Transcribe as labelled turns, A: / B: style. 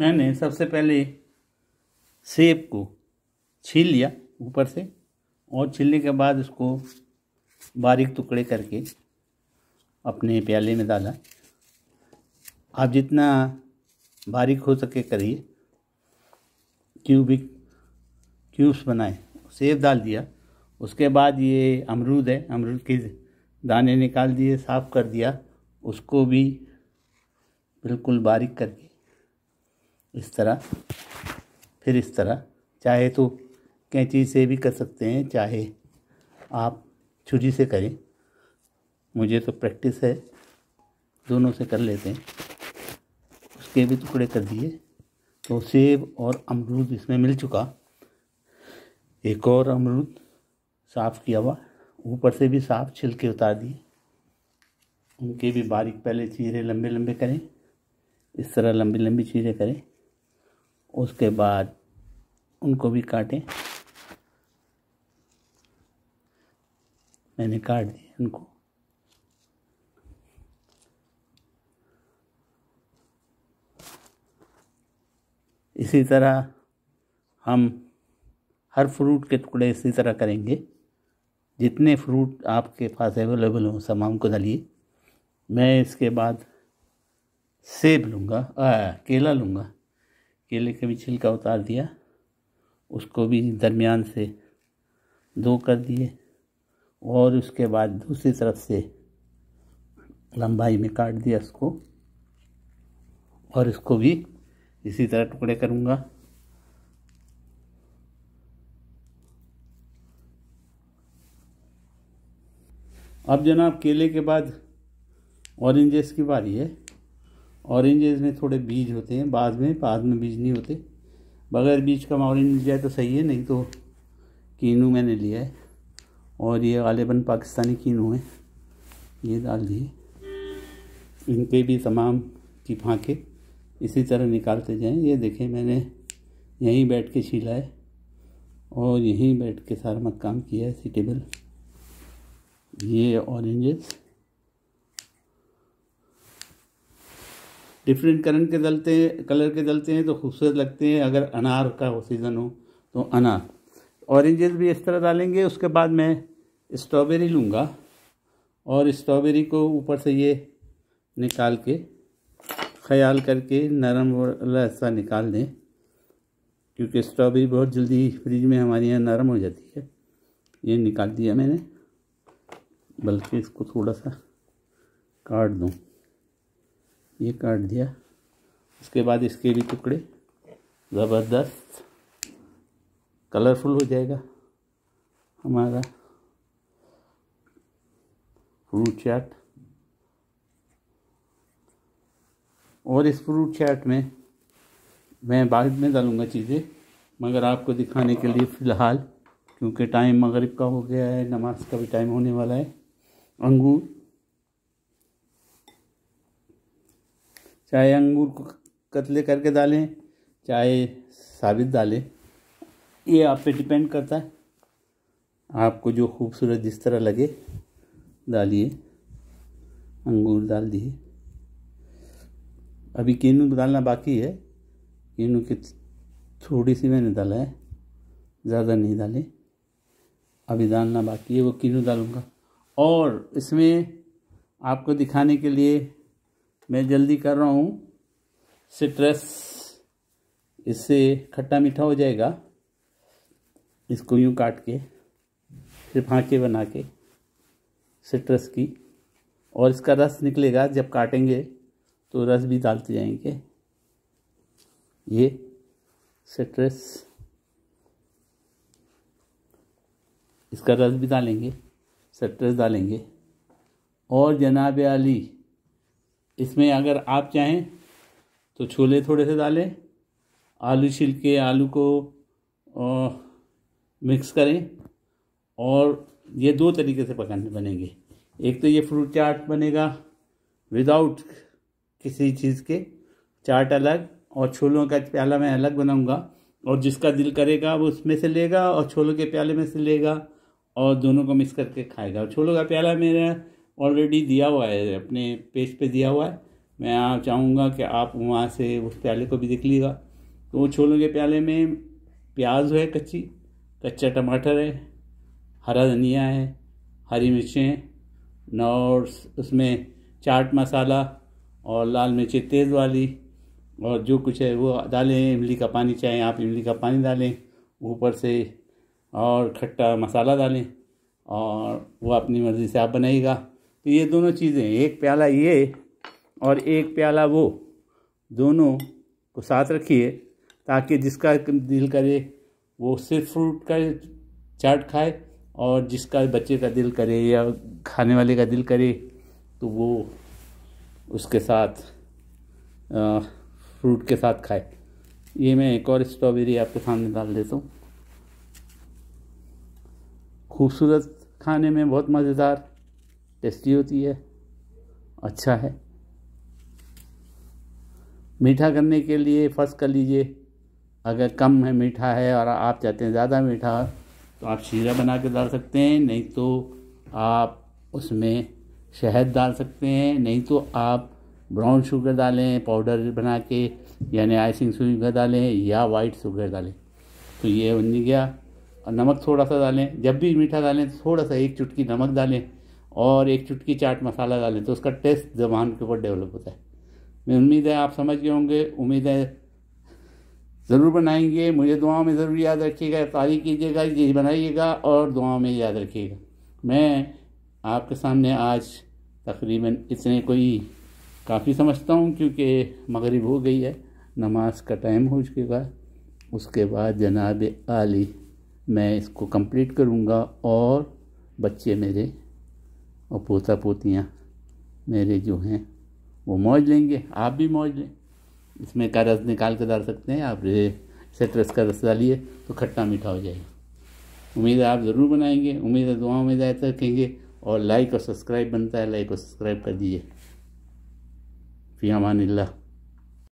A: मैंने सबसे पहले सेब को छील लिया ऊपर से और छीलने के बाद उसको बारीक टुकड़े करके अपने प्याले में डाला आप जितना बारीक हो सके करिए क्यूबिक क्यूब्स बनाए सेब डाल दिया उसके बाद ये अमरूद है अमरूद के दाने निकाल दिए साफ़ कर दिया उसको भी बिल्कुल बारीक करके इस तरह फिर इस तरह चाहे तो कैंची से भी कर सकते हैं चाहे आप छुरी से करें मुझे तो प्रैक्टिस है दोनों से कर लेते हैं उसके भी टुकड़े कर दिए तो सेब और अमरूद इसमें मिल चुका एक और अमरूद साफ़ किया हुआ ऊपर से भी साफ छिलके उतार दिए उनके भी बारीक पहले चीरे लंबे लंबे करें इस तरह लंबी लंबी चीरे करें उसके बाद उनको भी काटें मैंने काट दिए उनको इसी तरह हम हर फ्रूट के टुकड़े इसी तरह करेंगे जितने फ्रूट आपके पास अवेलेबल हों तमाम को डालिए मैं इसके बाद सेब लूँगा केला लूँगा केले का भी छिलका उतार दिया उसको भी दरमियान से दो कर दिए और उसके बाद दूसरी तरफ से लंबाई में काट दिया उसको और इसको भी इसी तरह टुकड़े करूँगा अब जनाब केले के बाद ऑरेंजेस की बारी है ऑरेंजेज में थोड़े बीज होते हैं बाद में बाद में बीज नहीं होते बगैर बीज का ऑरेंज मिल जाए तो सही है नहीं तो कीनू मैंने लिया है और ये गालिबन पाकिस्तानी कीनू है ये डाल दिए इन पर भी तमाम की फांके इसी तरह निकालते जाएं ये देखें मैंने यहीं बैठ के छीला है और यहीं बैठ के सारा मत काम किया है सी टेबल ये ऑरेंजेस डिफरेंट कलर के जलते हैं कलर के जलते हैं तो खूबसूरत लगते हैं अगर अनार का हो सीज़न हो तो अनार ऑरेंजेस भी इस तरह डालेंगे उसके बाद मैं स्ट्रॉबेरी लूँगा और स्ट्रॉबेरी को ऊपर से ये निकाल के ख्याल करके नरम वाला हिस्सा निकाल दें क्योंकि स्ट्रॉबेरी बहुत जल्दी फ्रिज में हमारे यहाँ नरम हो जाती है ये निकाल दिया मैंने बल्कि इसको थोड़ा सा काट दूँ ये काट दिया उसके बाद इसके भी टुकड़े ज़बरदस्त कलरफुल हो जाएगा हमारा फ्रूट चाट और इस फ्रूट चाट में मैं बाद में डालूँगा चीज़ें मगर आपको दिखाने के लिए फ़िलहाल क्योंकि टाइम मग़रब का हो गया है नमाज का भी टाइम होने वाला है अंगूर चाहे अंगूर को कतले करके डालें चाहे साबित डालें ये आप पे डिपेंड करता है आपको जो खूबसूरत जिस तरह लगे डालिए अंगूर डाल दिए अभी केनू डालना बाकी है केनू के थोड़ी सी मैंने डाला है ज़्यादा नहीं डाले अभी डालना बाकी है वो केनू डालूँगा और इसमें आपको दिखाने के लिए मैं जल्दी कर रहा हूँ सिट्रस इससे खट्टा मीठा हो जाएगा इसको यूँ काट के फिर फाँके बना के सिट्रस की और इसका रस निकलेगा जब काटेंगे तो रस भी डालते जाएंगे ये सिट्रस इसका रस भी डालेंगे सिट्रस डालेंगे और जनाब अली इसमें अगर आप चाहें तो छोले थोड़े से डालें आलू छिल के आलू को मिक्स करें और ये दो तरीके से पकाने बनेंगे एक तो ये फ्रूट चाट बनेगा विदाउट किसी चीज़ के चाट अलग और छोलों का प्याला मैं अलग बनाऊंगा और जिसका दिल करेगा वो उसमें से लेगा और छोलों के प्याले में से लेगा और दोनों को मिक्स करके खाएगा और छोलों का प्याला मेरा ऑलरेडी दिया हुआ है अपने पेज पे दिया हुआ है मैं चाहूँगा कि आप वहाँ से उस प्याले को भी देख लीजिएगा तो छोलों के प्याले में प्याज है कच्ची कच्चा टमाटर है हरा धनिया है हरी मिर्चें और उसमें चाट मसाला और लाल मिर्चें तेज़ वाली और जो कुछ है वो डालें इमली का पानी चाहें आप इमली का पानी डालें ऊपर से और खट्टा मसाला डालें और वो अपनी मर्ज़ी से आप बनाइएगा तो ये दोनों चीज़ें एक प्याला ये और एक प्याला वो दोनों को साथ रखिए ताकि जिसका दिल करे वो सिर्फ फ्रूट का चाट खाए और जिसका बच्चे का दिल करे या खाने वाले का दिल करे तो वो उसके साथ आ, फ्रूट के साथ खाए ये मैं एक और स्ट्रॉबेरी आपके सामने डाल देता हूँ खूबसूरत खाने में बहुत मज़ेदार टेस्टी होती है अच्छा है मीठा करने के लिए फर्स्ट कर लीजिए अगर कम है मीठा है और आप चाहते हैं ज़्यादा मीठा तो आप शीरा बना के डाल सकते हैं नहीं तो आप उसमें शहद डाल सकते हैं नहीं तो आप ब्राउन शुगर डालें पाउडर बना के यानी आइसिंग शुगर डालें या वाइट शुगर डालें तो ये बन गया और नमक थोड़ा सा डालें जब भी मीठा डालें तो थोड़ा सा एक चुटकी नमक डालें और एक चुटकी चाट मसाला डालें तो उसका टेस्ट जबान के ऊपर डेवलप होता है मैं उम्मीद है आप समझ गए होंगे उम्मीद है ज़रूर बनाएंगे मुझे दुआओं में ज़रूर याद रखिएगा तारीफ कीजिएगा ये बनाइएगा और दुआओं में याद रखिएगा मैं आपके सामने आज तकरीबन इतने कोई काफ़ी समझता हूँ क्योंकि मगरब हो गई है नमाज का टाइम हो चुकेगा उसके बाद जनाब आली मैं इसको कंप्लीट करूँगा और बच्चे मेरे और पोता पोतियाँ मेरे जो हैं वो मौज लेंगे आप भी मौज लें इसमें का रस निकाल के डाल सकते हैं आप सेट्रस का रस डालिए तो खट्टा मीठा हो जाएगा उम्मीद है आप ज़रूर बनाएंगे उम्मीद है दुआओं में जाए रखेंगे और लाइक और सब्सक्राइब बनता है लाइक और सब्सक्राइब कर दीजिए फ़ी अमान ला